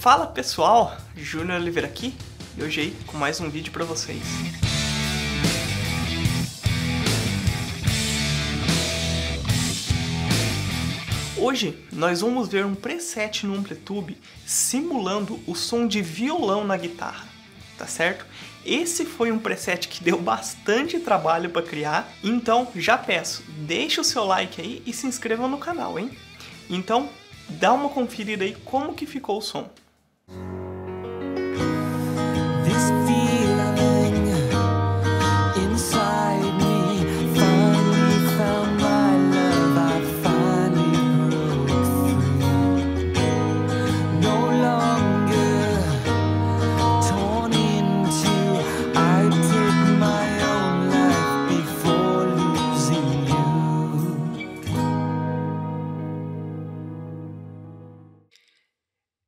Fala pessoal, Júnior Oliveira aqui e hoje aí com mais um vídeo para vocês. Hoje nós vamos ver um preset no Amplitube simulando o som de violão na guitarra, tá certo? Esse foi um preset que deu bastante trabalho para criar, então já peço, deixa o seu like aí e se inscreva no canal, hein? Então, dá uma conferida aí como que ficou o som.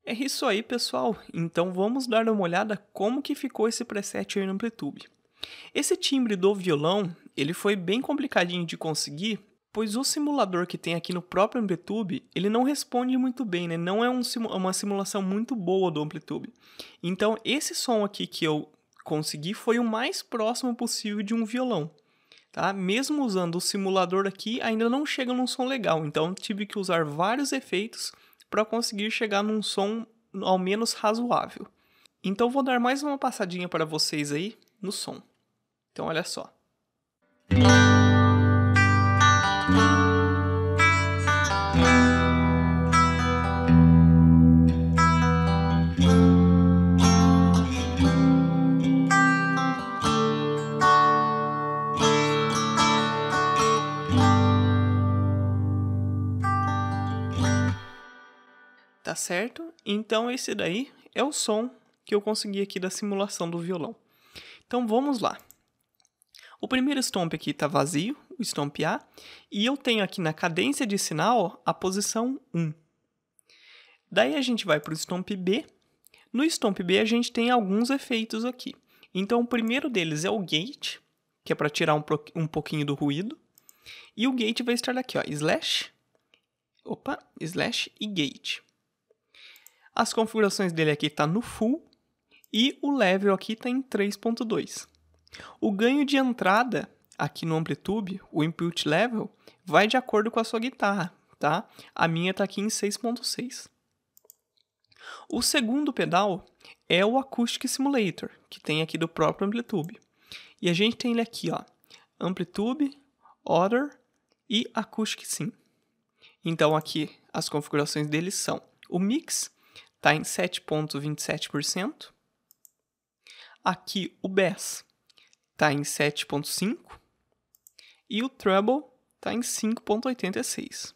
É isso aí, pessoal. Então vamos dar uma olhada como que ficou esse preset aí no Amplitude. Esse timbre do violão, ele foi bem complicadinho de conseguir, pois o simulador que tem aqui no próprio Amplitude, ele não responde muito bem, né? Não é um simu é uma simulação muito boa do Amplitude. Então esse som aqui que eu consegui foi o mais próximo possível de um violão. Tá? Mesmo usando o simulador aqui, ainda não chega num som legal, então tive que usar vários efeitos para conseguir chegar num som ao menos razoável. Então vou dar mais uma passadinha para vocês aí no som. Então olha só. tá certo? Então esse daí é o som que eu consegui aqui da simulação do violão. Então vamos lá. O primeiro stomp aqui está vazio, o stomp A, e eu tenho aqui na cadência de sinal a posição 1. Daí a gente vai para o stomp B. No stomp B a gente tem alguns efeitos aqui. Então o primeiro deles é o gate, que é para tirar um, um pouquinho do ruído. E o gate vai estar aqui, ó, slash, opa, slash e gate. As configurações dele aqui está no full e o level aqui está em 3.2. O ganho de entrada aqui no Amplitude, o input level, vai de acordo com a sua guitarra, tá? A minha está aqui em 6.6. O segundo pedal é o Acoustic Simulator, que tem aqui do próprio Amplitude. E a gente tem ele aqui, ó, Amplitude, Order e Acoustic Sim. Então aqui as configurações dele são o Mix, está em 7,27%. Aqui o Bass está em 7,5% e o Treble está em 5,86%.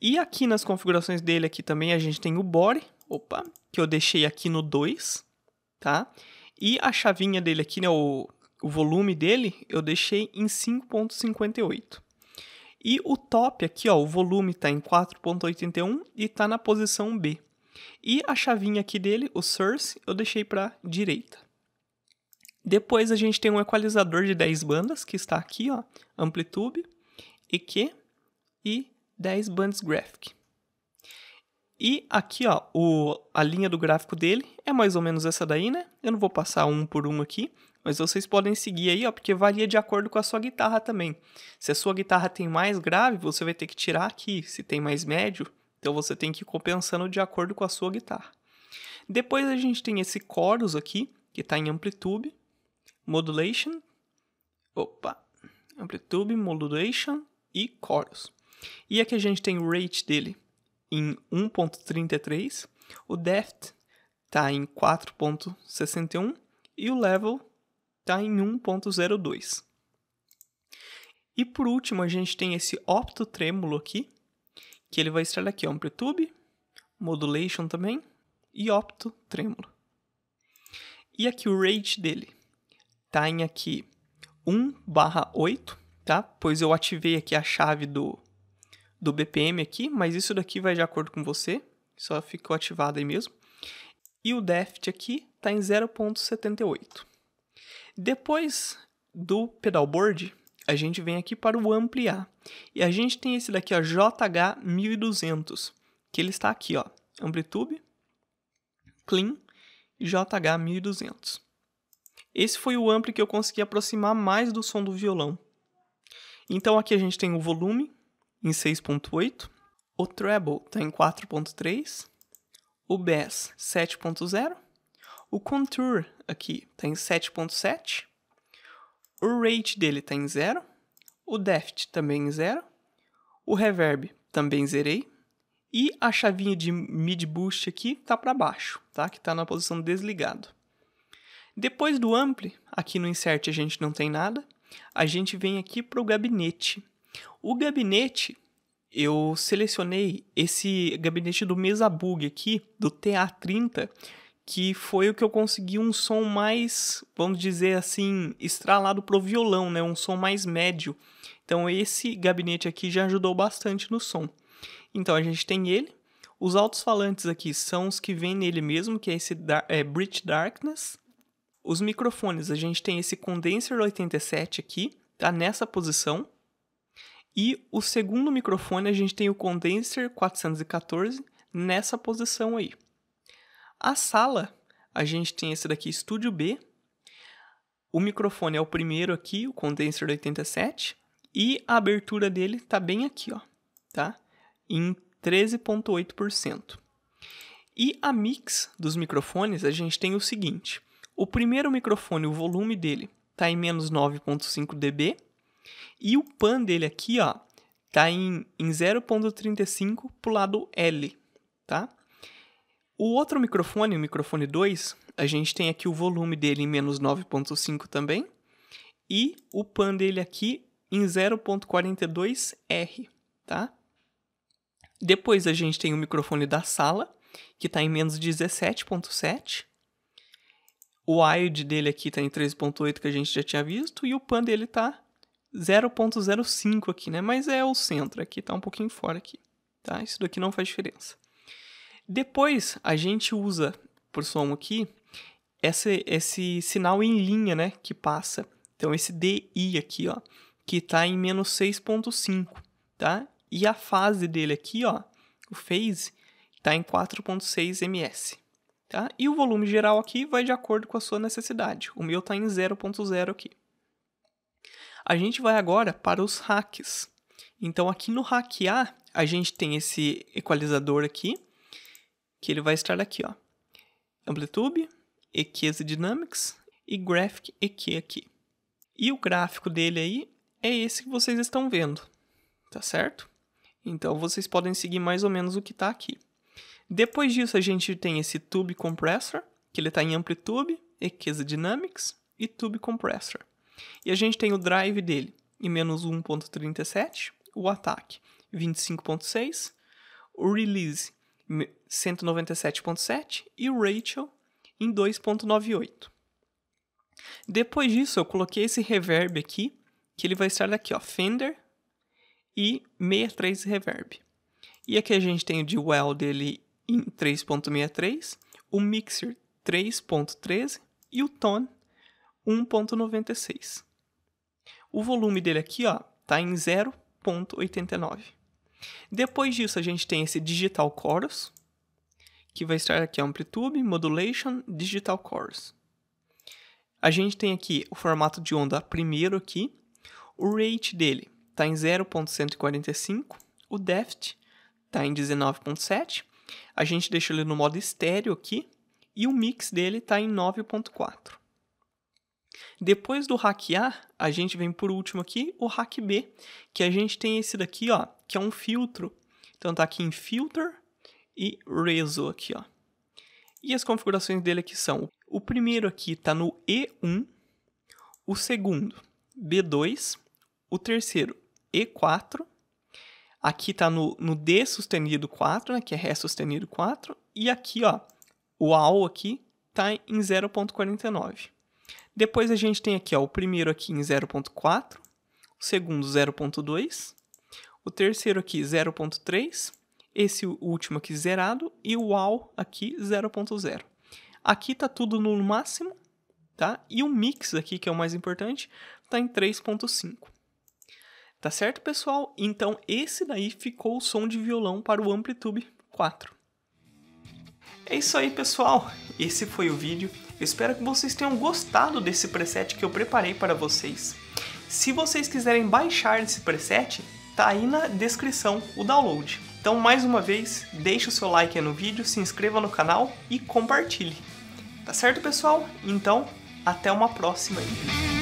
E aqui nas configurações dele aqui também a gente tem o body, opa, que eu deixei aqui no 2, tá? E a chavinha dele aqui, né, o, o volume dele, eu deixei em 5.58. E o top aqui, ó, o volume está em 4.81 e está na posição B. E a chavinha aqui dele, o source, eu deixei para direita. Depois a gente tem um equalizador de 10 bandas, que está aqui, ó, amplitude, EQ e 10 bands graphic. E aqui, ó, o, a linha do gráfico dele é mais ou menos essa daí, né? Eu não vou passar um por um aqui, mas vocês podem seguir aí, ó, porque varia de acordo com a sua guitarra também. Se a sua guitarra tem mais grave, você vai ter que tirar aqui. Se tem mais médio, então você tem que ir compensando de acordo com a sua guitarra. Depois a gente tem esse chorus aqui, que está em amplitude, modulation, opa, amplitude, modulation e chorus. E aqui a gente tem o rate dele em 1.33, o depth está em 4.61 e o level está em 1.02. E por último, a gente tem esse opto trêmulo aqui, que ele vai estar aqui amplitude, modulation também, e opto trêmulo. E aqui o rate dele tá em aqui 1 barra 8, tá? Pois eu ativei aqui a chave do, do BPM aqui, mas isso daqui vai de acordo com você, só ficou ativado aí mesmo. E o deft aqui tá em 0.78. Depois do pedalboard, a gente vem aqui para o ampliar. E a gente tem esse daqui, ó, JH1200, que ele está aqui, ó, amplitude, clean JH1200. Esse foi o ampli que eu consegui aproximar mais do som do violão. Então aqui a gente tem o volume em 6.8, o treble está em 4.3, o bass 7.0, o contour aqui está em 7.7, o rate dele está em zero, o deft também em zero, o reverb também zerei e a chavinha de mid boost aqui está para baixo, tá? Que está na posição desligado. Depois do ampli, aqui no insert a gente não tem nada. A gente vem aqui para o gabinete. O gabinete eu selecionei esse gabinete do Mesa Bug aqui do TA30 que foi o que eu consegui um som mais, vamos dizer assim, estralado pro violão, né? Um som mais médio. Então esse gabinete aqui já ajudou bastante no som. Então a gente tem ele. Os altos falantes aqui são os que vêm nele mesmo, que é esse é, Bridge Darkness. Os microfones, a gente tem esse condenser 87 aqui, tá nessa posição. E o segundo microfone, a gente tem o condenser 414 nessa posição aí. A sala, a gente tem esse daqui, Estúdio B. O microfone é o primeiro aqui, o condenser 87. E a abertura dele tá bem aqui, ó, tá? Em 13,8%. E a mix dos microfones, a gente tem o seguinte. O primeiro microfone, o volume dele, tá em menos 9,5 dB. E o pan dele aqui, ó, tá em, em 0,35 pro lado L, tá? O outro microfone, o microfone 2, a gente tem aqui o volume dele em menos 9.5 também e o pan dele aqui em 0.42R, tá? Depois a gente tem o microfone da sala, que está em menos 17.7. O wild dele aqui está em 3.8, que a gente já tinha visto, e o pan dele está 0.05 aqui, né? Mas é o centro aqui, está um pouquinho fora aqui, tá? Isso daqui não faz diferença. Depois a gente usa por som aqui esse, esse sinal em linha, né, que passa. Então esse DI aqui, ó, que está em menos 6.5, tá? E a fase dele aqui, ó, o phase, está em 4.6 ms. Tá? E o volume geral aqui vai de acordo com a sua necessidade. O meu está em 0.0 aqui. A gente vai agora para os hacks. Então aqui no A a gente tem esse equalizador aqui, que ele vai estar aqui, ó. Amplitude, EQs Dynamics e Graphic EQ aqui. E o gráfico dele aí é esse que vocês estão vendo, tá certo? Então vocês podem seguir mais ou menos o que está aqui. Depois disso a gente tem esse Tube Compressor, que ele está em Amplitude, EQs Dynamics e Tube Compressor. E a gente tem o drive dele em menos 1.37, o ataque 25.6, o release 197.7 e Rachel em 2.98. Depois disso, eu coloquei esse reverb aqui, que ele vai estar daqui, ó, Fender e 63 reverb. E aqui a gente tem o de well dele em 3.63, o mixer 3.13 e o tone 1.96. O volume dele aqui, ó, tá em 0.89. Depois disso, a gente tem esse Digital Chorus, que vai estar aqui Amplitude, é Modulation, Digital Chorus. A gente tem aqui o formato de onda primeiro aqui, o rate dele está em 0.145, o depth está em 19.7, a gente deixa ele no modo estéreo aqui, e o mix dele está em 9.4. Depois do hack a gente vem por último aqui o hack B, que a gente tem esse daqui, ó, que é um filtro. Então tá aqui em filter e reso aqui, ó. E as configurações dele aqui são: o primeiro aqui tá no E1, o segundo B2, o terceiro E4, aqui tá no, no D sustenido 4, né, que é Ré sustenido 4, e aqui, ó, o AU aqui tá em 0.49. Depois a gente tem aqui ó, o primeiro aqui em 0.4, o segundo 0.2, o terceiro aqui 0.3, esse último aqui zerado e o all aqui 0.0. Aqui tá tudo no máximo, tá? E o mix aqui, que é o mais importante, tá em 3.5. Tá certo, pessoal? Então esse daí ficou o som de violão para o Amplitude 4. É isso aí, pessoal. Esse foi o vídeo. Espero que vocês tenham gostado desse preset que eu preparei para vocês. Se vocês quiserem baixar esse preset, tá aí na descrição o download. Então, mais uma vez, deixe o seu like no vídeo, se inscreva no canal e compartilhe. Tá certo, pessoal? Então, até uma próxima aí.